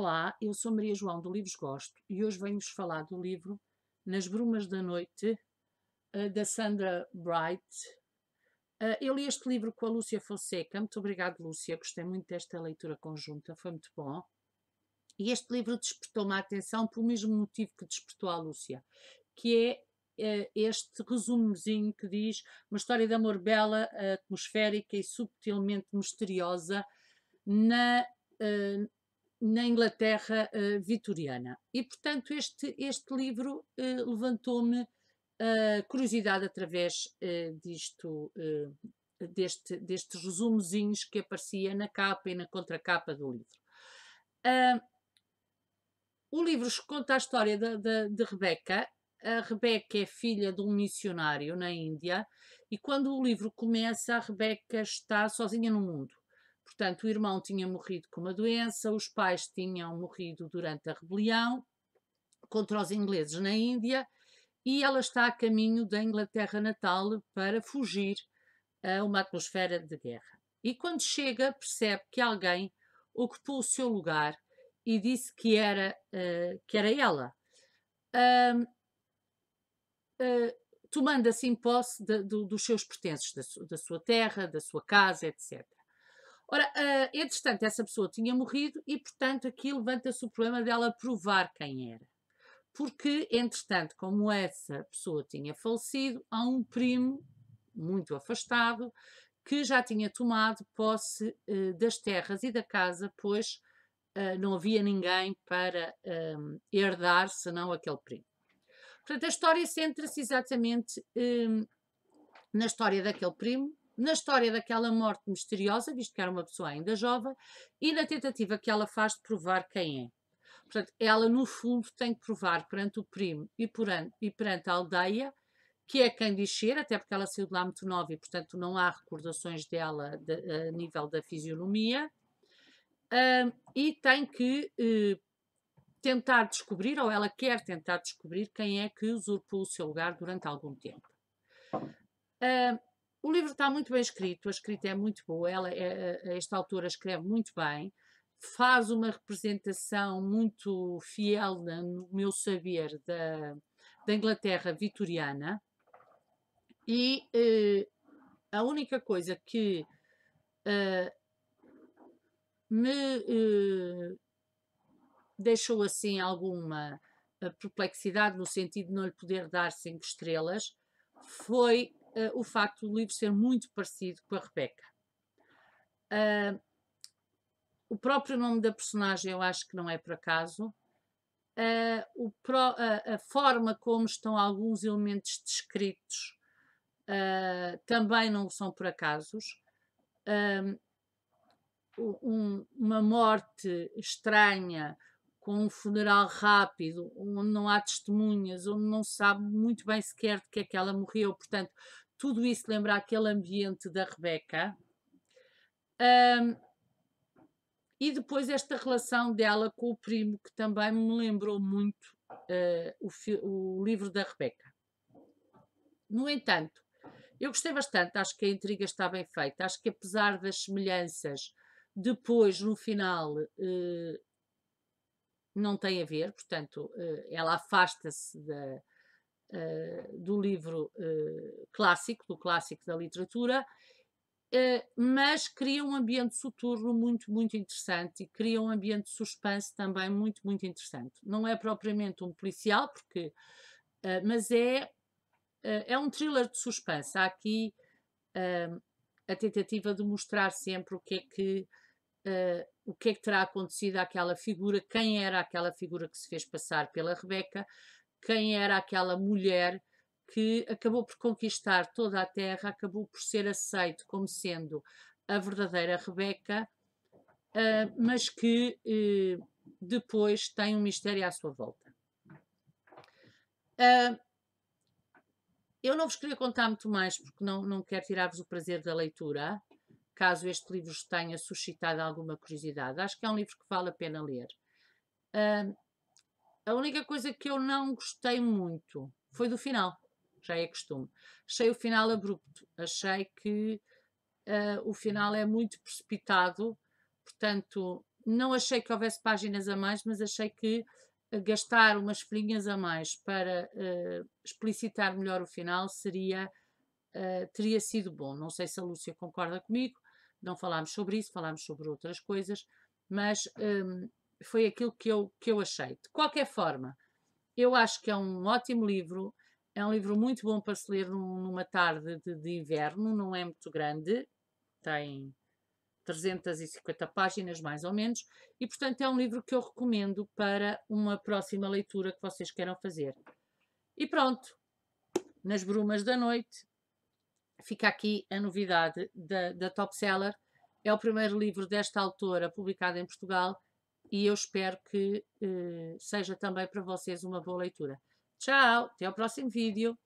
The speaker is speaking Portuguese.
Olá, eu sou Maria João do Livros Gosto e hoje venho-vos falar do livro Nas Brumas da Noite, eh, da Sandra Bright. Eh, eu li este livro com a Lúcia Fonseca. Muito obrigada, Lúcia. Gostei muito desta leitura conjunta, foi muito bom. E este livro despertou-me a atenção pelo mesmo motivo que despertou a Lúcia, que é eh, este resumozinho que diz uma história de amor bela, atmosférica e subtilmente misteriosa na na Inglaterra uh, vitoriana. E, portanto, este, este livro uh, levantou-me a curiosidade através eh, disto, deste, destes resumozinhos que aparecia na capa e na contracapa do livro. o livro conta a história de, de, de Rebeca. A Rebeca é filha de um missionário na Índia e quando o livro começa, a Rebeca está sozinha no mundo Portanto, o irmão tinha morrido com uma doença, os pais tinham morrido durante a rebelião contra os ingleses na Índia e ela está a caminho da Inglaterra natal para fugir a uma atmosfera de guerra. E quando chega, percebe que alguém ocupou o seu lugar e disse que era, uh, que era ela. uh, tomando assim posse de, de, dos seus pertences, da, su, da sua terra, da sua casa, etc. Ora, uh, entretanto, essa pessoa tinha morrido e, portanto, aqui levanta-se o problema dela provar quem era. Porque, entretanto, como essa pessoa tinha falecido, há um primo muito afastado que já tinha tomado posse uh, das terras e da casa, pois uh, não havia ninguém para um, herdar senão aquele primo. Portanto, a história centra-se exatamente um, na história daquele primo, na história daquela morte misteriosa, visto que era uma pessoa ainda jovem, e na tentativa que ela faz de provar quem é. Portanto, ela, no fundo, tem que provar perante o primo e perante, e perante a aldeia que é quem diz ser, até porque ela saiu de lá muito nova e, portanto, não há recordações dela de, a nível da fisionomia. Hum, e tem que uh, tentar descobrir, ou ela quer tentar descobrir, quem é que usurpou o seu lugar durante algum tempo. Um, o livro está muito bem escrito, a escrita é muito boa, ela é, esta autora escreve muito bem, faz uma representação muito fiel, no meu saber, da, da Inglaterra vitoriana. E eh, a única coisa que eh, me eh, deixou assim alguma perplexidade, no sentido de não lhe poder dar cinco estrelas, foi uh, o facto do livro ser muito parecido com a Rebeca. Uh, ah, o próprio nome da personagem eu acho que não é por acaso. Uh, ah, pro, a forma como estão alguns elementos descritos ah, também não são por acasos. Um, uma morte estranha, com um funeral rápido, onde não há testemunhas, onde não se sabe muito bem sequer de que é que ela morreu. Portanto, tudo isso lembra aquele ambiente da Rebeca. Um, e depois esta relação dela com o primo, que também me lembrou muito uh, o, o livro da Rebeca. No entanto, eu gostei bastante, acho que a intriga está bem feita, acho que apesar das semelhanças, depois, no final, uh, não tem a ver, portanto, eh, ela afasta-se eh, do livro eh, clássico, do clássico da literatura, mas cria um ambiente soturno muito, muito interessante e cria um ambiente de suspense também muito, muito interessante. Não é propriamente um policial, porque, mas é, é um thriller de suspense. Há aqui a tentativa de mostrar sempre o que é que o que é que terá acontecido àquela figura, quem era aquela figura que se fez passar pela Rebeca, quem era aquela mulher que acabou por conquistar toda a terra, acabou por ser aceito como sendo a verdadeira Rebeca, uh, mas que uh, depois tem um mistério à sua volta. Uh, eu não vos queria contar muito mais, porque não, não quero tirar-vos o prazer da leitura, caso este livro tenha suscitado alguma curiosidade. Acho que é um livro que vale a pena ler. Uh, a única coisa que eu não gostei muito foi do final, já é costume. Achei o final abrupto, achei que uh, o final é muito precipitado, portanto, não achei que houvesse páginas a mais, mas achei que gastar umas folhinhas a mais para uh, explicitar melhor o final seria uh, teria sido bom. Não sei se a Lúcia concorda comigo, não falámos sobre isso, falámos sobre outras coisas, mas hum, foi aquilo que eu, que eu achei. De qualquer forma, eu acho que é um ótimo livro, é um livro muito bom para se ler numa tarde de, de inverno, não é muito grande, tem 350 páginas, mais ou menos, e portanto é um livro que eu recomendo para uma próxima leitura que vocês queiram fazer. E pronto, nas brumas da noite, fica aqui a novidade da, da Top Seller. É o primeiro livro desta autora publicado em Portugal e eu espero que eh, seja também para vocês uma boa leitura. Tchau, até ao próximo vídeo.